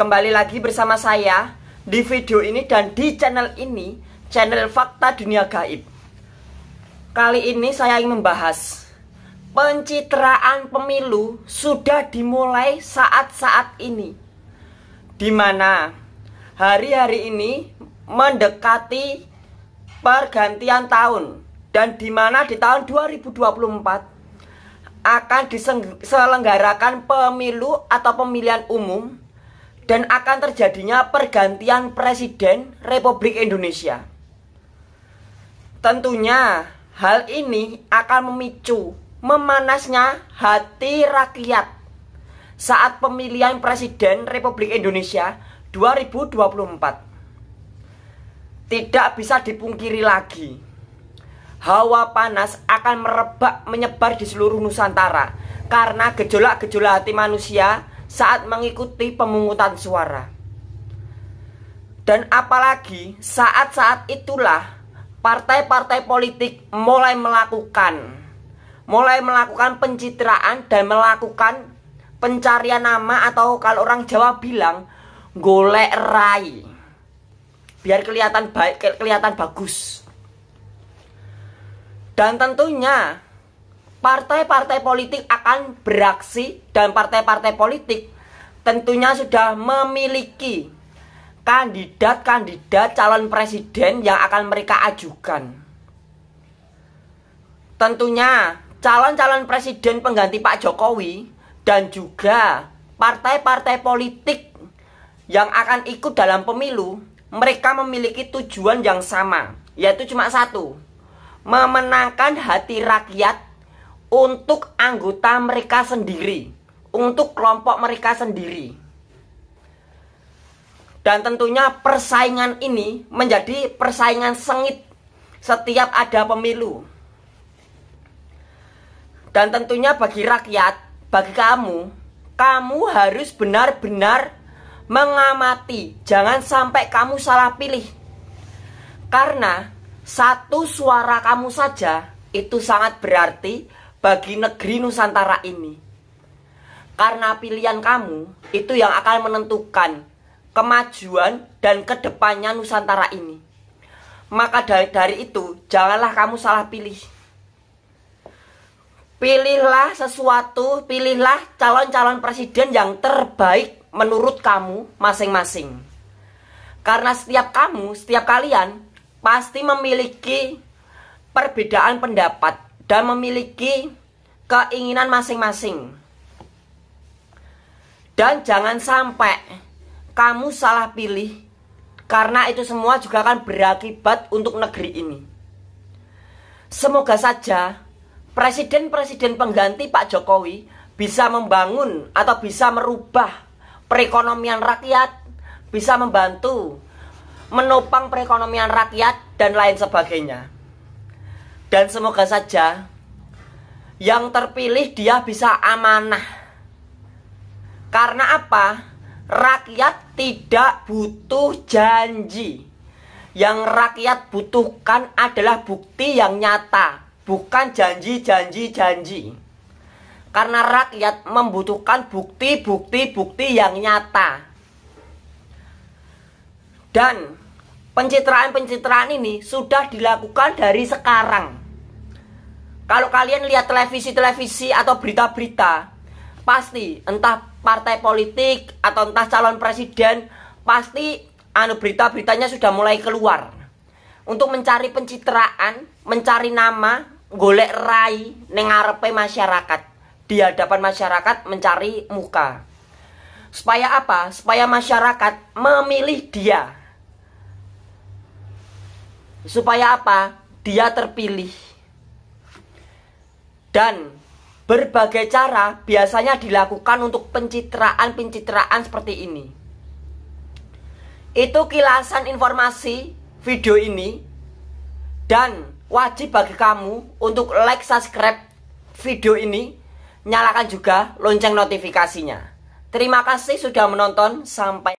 Kembali lagi bersama saya di video ini dan di channel ini, channel Fakta Dunia Gaib. Kali ini saya ingin membahas pencitraan pemilu sudah dimulai saat-saat ini. dimana hari-hari ini mendekati pergantian tahun dan dimana di tahun 2024 akan diselenggarakan pemilu atau pemilihan umum dan akan terjadinya pergantian presiden Republik Indonesia. Tentunya hal ini akan memicu memanasnya hati rakyat saat pemilihan presiden Republik Indonesia 2024. Tidak bisa dipungkiri lagi. Hawa panas akan merebak menyebar di seluruh Nusantara karena gejolak-gejolak hati manusia saat mengikuti pemungutan suara. Dan apalagi saat-saat itulah partai-partai politik mulai melakukan mulai melakukan pencitraan dan melakukan pencarian nama atau kalau orang Jawa bilang golek rai biar kelihatan baik kelihatan bagus dan tentunya partai-partai politik akan beraksi dan partai-partai politik tentunya sudah memiliki kandidat-kandidat calon presiden yang akan mereka ajukan. Tentunya calon-calon presiden pengganti Pak Jokowi dan juga partai-partai politik yang akan ikut dalam pemilu, mereka memiliki tujuan yang sama, yaitu cuma satu, memenangkan hati rakyat untuk anggota mereka sendiri, untuk kelompok mereka sendiri. Dan tentunya persaingan ini menjadi persaingan sengit setiap ada pemilu. Dan tentunya bagi rakyat, bagi kamu, kamu harus benar-benar mengamati, jangan sampai kamu salah pilih. Karena satu suara kamu saja itu sangat berarti bagi negeri Nusantara ini. Karena pilihan kamu itu yang akan menentukan kemajuan dan kedepannya Nusantara ini. Maka dari, dari itu, janganlah kamu salah pilih. Pilihlah sesuatu, pilihlah calon-calon presiden yang terbaik menurut kamu masing-masing. Karena setiap kamu, setiap kalian pasti memiliki perbedaan pendapat dan memiliki keinginan masing-masing. Dan jangan sampai kamu salah pilih karena itu semua juga akan berakibat untuk negeri ini. Semoga saja presiden-presiden pengganti Pak Jokowi bisa membangun atau bisa merubah perekonomian rakyat, bisa membantu menopang perekonomian rakyat dan lain sebagainya. Dan semoga saja yang terpilih dia bisa amanah. Karena apa? Rakyat tidak butuh janji. Yang rakyat butuhkan adalah bukti yang nyata, bukan janji-janji-janji. Karena rakyat membutuhkan bukti-bukti-bukti yang nyata. Dan pencitraan-pencitraan ini sudah dilakukan dari sekarang kalau kalian lihat televisi-televisi atau berita-berita, pasti entah partai politik atau entah calon presiden, pasti anu berita-beritanya sudah mulai keluar. Untuk mencari pencitraan, mencari nama, golek rai nengarepe masyarakat, di hadapan masyarakat mencari muka. Supaya apa? Supaya masyarakat memilih dia. Supaya apa? Dia terpilih dan berbagai cara biasanya dilakukan untuk pencitraan-pencitraan seperti ini. Itu kilasan informasi video ini dan wajib bagi kamu untuk like, subscribe video ini, nyalakan juga lonceng notifikasinya. Terima kasih sudah menonton sampai